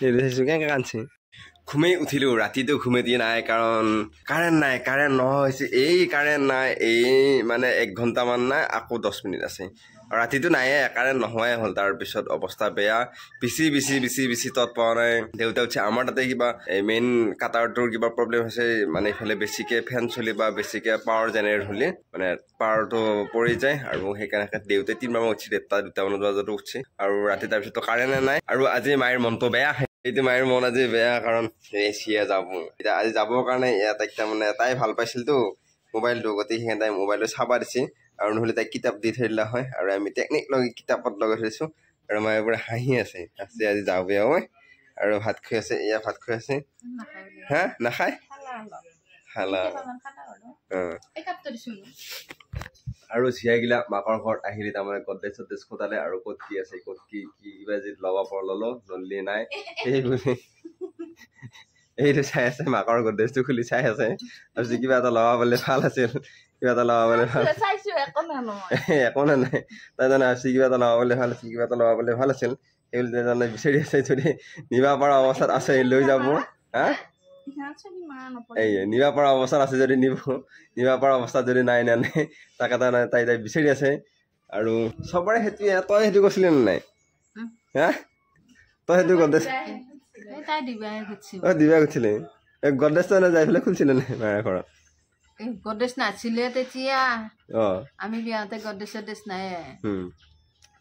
কান্দিছে ঘুমেই উঠিলোঁ ৰাতিটো ঘুমেতি নাই কাৰণ কাৰেণ্ট নাই কাৰেণ্ট নহয় হৈছে এই কাৰেণ্ট নাই এই মানে এক ঘণ্টামান নাই আকৌ দহ মিনিট আছে ৰাতিটো নাই কাৰেণ্ট নোহোৱাই হ'ল তাৰপিছত অৱস্থা বেয়া বিচি বিচি বিচি বিচি তত পোৱা নাই দেউতা উঠিছে আমাৰ তাতে কিবা এই মেইন কাটাৰটোৰ কিবা প্ৰব্লেম হৈছে মানে ইফালে বেছিকৈ ফেন চলি বা বেছিকৈ পাৱাৰ জেনেৰেট হ'লে মানে পাৱাৰটো পৰি যায় আৰু সেইকাৰণে দেউতাই তিনিবাৰমান উঠিছে দেউতা দুটামানৰ বজাতো উঠিছে আৰু ৰাতি তাৰপিছততো কাৰেণ্টে নাই আৰু আজি মায়ৰ মনটো বেয়া আহে এইটো মায়ের মন আজি বেয়া কারণ সিয়া যাব এটা আজি যাব কারণে ইয়াত একটা মানে তাই ভাল পাইছিল তো মোবাইলটো গতিকে সেই তাই মোবাইল চাবা দিছে আর নহলে তাই কিতাব দি থাকা হয় আর আমি টেকনিক লগে কিতাবত লগে থৈছো আর মায়ের পরে হাঁহি আছে আছে আজি যাবে আও আর ভাত খুঁ আছে ইয়া ভাত খুঁ আছে হ্যাঁ না খায় হ্যালো হ্যালো হ্যাঁ আৰু জীয়াই গিলা মাকৰ ঘৰত আহিলে তাৰমানে গদ্ৰেজ চদ্ৰেজ খটালে আৰু কত কি আছে কত কি কিবা যি লগাবৰ ললো জল্দি নাই এইটো চাই আছে মাকৰ গদ্ৰেজটো খুলি চাই আছে আৰু যি কিবা এটা লগাবলে ভাল আছিল কিবা এটা লগাবলে ভাল একো নাই নাই তাই জানে আৰু কিবা এটা লগাবলে ভাল আছিল কিবা এটা লগাবলে ভাল আছিল সেইবুলি তাই জানে বিচাৰি আছে যদি নিবা পৰা অৱস্থাত আছে লৈ যাব হা এই নিবা পৰা অৱস্থাত আছে যদি নিব নিবা পৰা অৱস্থাত যদি নাই নানে তাকে তাৰ তাই তাই বিচাৰি আছে আৰু চবৰে সেইটোৱে তই সেইটো কৈছিলি নে নাই হা তই সেইটো গণেশ অ দিবাই গৈছিলে এই গণেশ তই যাই পেলাই খুলিছিলে নে মায়েৰে ঘৰত গণেশ নাছিলে তেতিয়া অ আমি বিয়াতে গণেশৰ দেশ নাই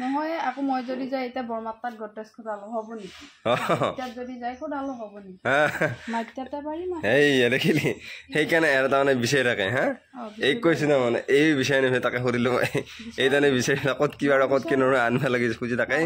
নহয় আকৌ মই যদি যাই এতিয়া বৰমাত্তাত গড্ৰেজ খোজালো হ'ব নেকি এতিয়া যদি যাই খোজালো হ'ব নেকি মাত্ৰাতে পাৰিম এই দেখিলি সেইকাৰণে এটা তাৰমানে বিচাৰি থাকে হা এই কৈছো না মানে এই বিচাৰি নহয় তাকে সুধিলো মই এই তাৰমানে বিচাৰি না ক'ত কিবা ক'ত কি নহয় আনিব লাগি খুজি থাকে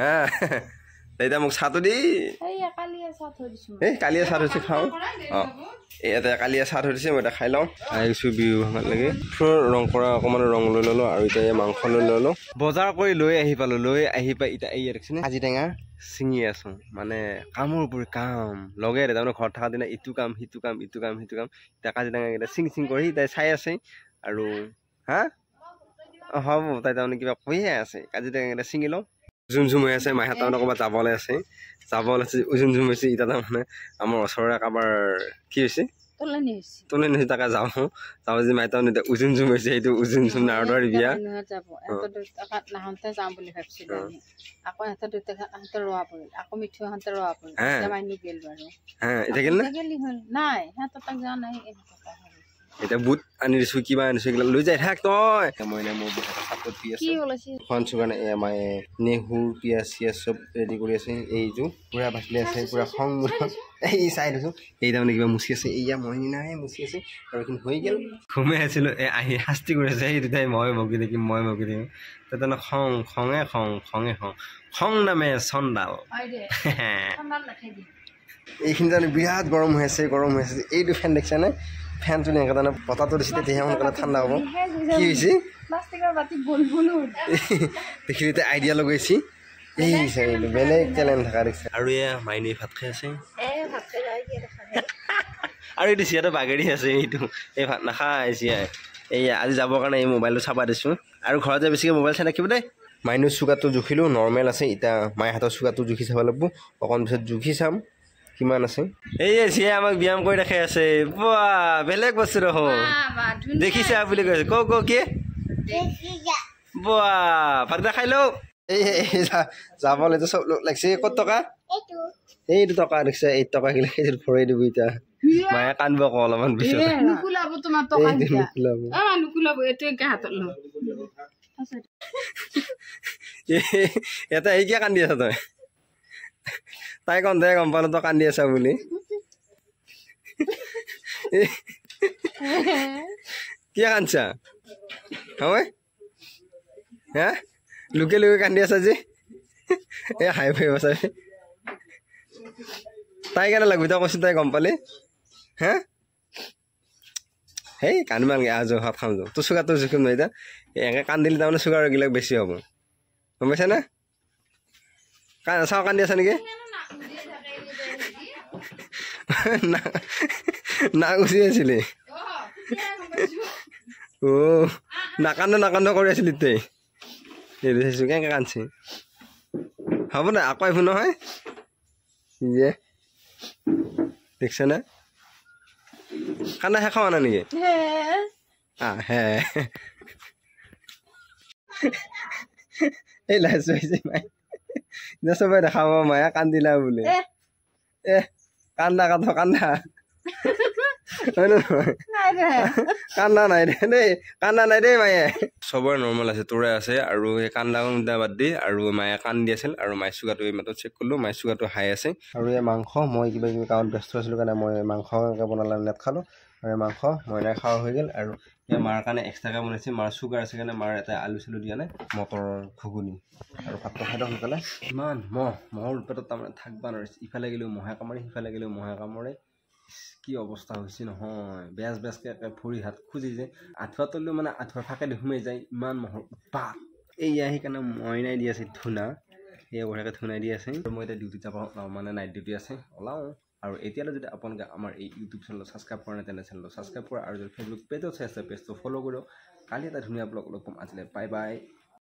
হা এতিয়া মোক চাহটো দি এই কালিয়ে চাহ থৈ দিছো এই কালিয়ে চাহ থৈছো খাওঁ অঁ ইয়াতে কালি চাহ ধৰিছে মই এটা খাই লওঁ আহিছোঁ বিহু ভাল লাগে ৰং কৰা অকণমান ৰং লৈ ল'লোঁ আৰু এতিয়া মাংস লৈ ল'লোঁ বজাৰ কৰি লৈ আহি পালোঁ লৈ আহি পাই এতিয়া এই দেখিছোঁ আজি টেঙা চিঙি আছো মানে কামৰ উপৰি কাম লগে তাৰমানে ঘৰত থকা দিনা ইটো কাম সিটো কাম ইটো কাম সিটো কাম এতিয়া কাজি টেঙা কাজিডাঙাকেইটা চিং চিং কৰি তাই চাই আছে আৰু হা হ'ব তাই তাৰমানে কিবা কৈহে আছে কাজিডাঙাকেইটা চিঙি লওঁ ঝুমঝুমাই আছে মাহঁতৰ ক'ৰবাত যাবলৈ আছে যাবলৈ আছে ঝুমঝুমাইছে ইতা তাৰমানে আমাৰ ওচৰৰে কাৰোবাৰ কি হৈছে তলেনি হৈছে তাকে যাওঁ যাওঁ যদি মাহঁতৰ এতিয়া উজুম ঝুমাইছে সেইটো উজুম ঝুম নাৰদৰ বিয়া নাই সিহঁতৰ তাক যোৱা নাই এতিয়া বুট আনি দিছো কিবা আনিছো এগুলা লৈ যাই থাক তই মই নে মোৰ বহুত সাপত পি আছে কি হলছি কাৰণে এ মাই নেহু পি আছে সব ৰেডি কৰি আছে এইটো পুৰা ভাছলি আছে পুৰা খং এই চাই দিছো এই দামনে কিবা মুছি আছে এইয়া মই নাই মুছি আছে আৰু কি হৈ গেল ঘুমে আছিল এ আহি শাস্তি কৰি আছে এইটো তাই মই বকি দেখি মই বকি দেখি তাতে না খং খঙে খং খঙে খং খং নামে চন্দাল এইখিনি জানে বিৰাট গৰম হৈ আছে গৰম হৈ আছে এইটো ফেন দেখিছানে ফেনটো নিয়ে তাৰমানে বতাহটো দিছে তেতিয়াহে সোনকালে ঠাণ্ডা হ'ব কি হৈছে দেখিলে এতিয়া আইডিয়া লগাইছি এই বিচাৰিলো বেলেগ টেলেণ্ট থকা দেখিছে আৰু এয়া মাইনী ভাত খাই আছে আৰু এইটো চিয়াটো বাগেৰি আছে এইটো এই ভাত নাখায় চিয়াই এই আজি যাবৰ কাৰণে এই মোবাইলটো চাবা দিছোঁ আৰু ঘৰতে বেছিকৈ মোবাইল চাই থাকিব দেই মাইনুৰ চুগাৰটো জুখিলোঁ নৰ্মেল আছে এতিয়া মায়ে হাতৰ চুগাৰটো জুখি চাব লাগিব অকণ পিছত জুখি চাম কিমান আছে এই সি আমাক ব্যায়াম কৰি ৰাখে আছে বা বেলেগ বস্তু ৰহো দেখিছা বুলি কৈছে ক ক কি বা ভাতা খাই লওঁ এই যাব লাগে চব লাগিছে ক'ত টকা এইটো টকা দেখিছে এই টকা গিলা সেইটো ঘূৰাই দিব এতিয়া মায়ে কান্দব আকৌ অলপমান এটা এই কিয় কান্দি আছ তই তাই কম কন্ধে গম পালো তই কান্দি আছা বুলি কি কান্দিছা হয় হা লোকে লুকে কান্দি আছা যে এ হাই ফাই আছা তাই কেনে লাগবি তই কৈছিল তাই গম পালি হে হেই কান্দিব নালাগে আজ ভাত খাম যাওঁ তোৰ চুগাৰটো জোখিম নহয় এতিয়া এনেকৈ কান্দিলে তাৰমানে চুগাৰ গিলাক বেছি হ'ব গম পাইছানে চাওঁ কান্দি আছা নেকি না গুচি আছিলে অ নাকান্দ নাকান্দ কৰি আছিলি তে হেৰি কেনেকে কান্দিছে হ'ব নাই আকৌ আহিব নহয় দেখিছে না কান্দা শেষ হোৱা নাই নেকি আহে এই লাজ চাইছে মায়ে চবাই দেখাব মায়ে কান্দিলা বোলে এহ kanda kata kanda ano naman কান্দা নাই দে দেই কান্দা নাই দেই মায়ে চবৰে নৰ্মেল আছে তোৰে আছে আৰু সেই কান্দা কান্দা বাদ দি আৰু মায়ে কান্দি আছিল আৰু মাই চুগাৰটো এই মাত্ৰ চেক কৰিলোঁ মাই চুগাৰটো হাই আছে আৰু এই মাংস মই কিবা কিবি কামত ব্যস্ত আছিলোঁ কাৰণে মই মাংস বনালে নেট খালোঁ আৰু মাংস মই নাই খোৱা হৈ গ'ল আৰু এই মাৰ কাৰণে এক্সট্ৰাকৈ বনাইছে মাৰ চুগাৰ আছে কাৰণে মাৰ এটা আলু চালু দিয়া নাই মটৰৰ ঘুগুনি আৰু ভাত প্ৰসাদ সোনকালে ইমান মহ মহৰ ৰূপত তাৰমানে থাকিব নোৱাৰিছে ইফালে গ'লেও মহে কামোৰে সিফালে গ'লেও মহে কামোৰে কি অৱস্থা হৈছে নহয় বেজ বেজকৈ একে ভৰি হাত খুজি যায় আঁঠুৱা তলিও মানে আঁঠুৱা ফাঁকেদি সোমাই যায় ইমান মহল উৎপাত এইয়া সেইকাৰণে মই নাই দি আছে ধুনা সেই অৱস্থাকৈ ধুনাই দি আছে মই এতিয়া ডিউটি যাব মানে নাইট ডিউটি আছে ওলাওঁ আৰু এতিয়ালৈ যদি আপোনালোকে আমাৰ এই ইউটিউব চেনেলত ছাবস্ক্ৰাইব কৰা নাই তেনে চেনেলত ছাবস্ক্ৰাইব কৰা আৰু যদি ফেচবুক পেজত চাই আছে পেজটো ফ'ল' কৰি কালি এটা ধুনীয়া ব্লগ লগ পাম আজিলৈ বাই বাই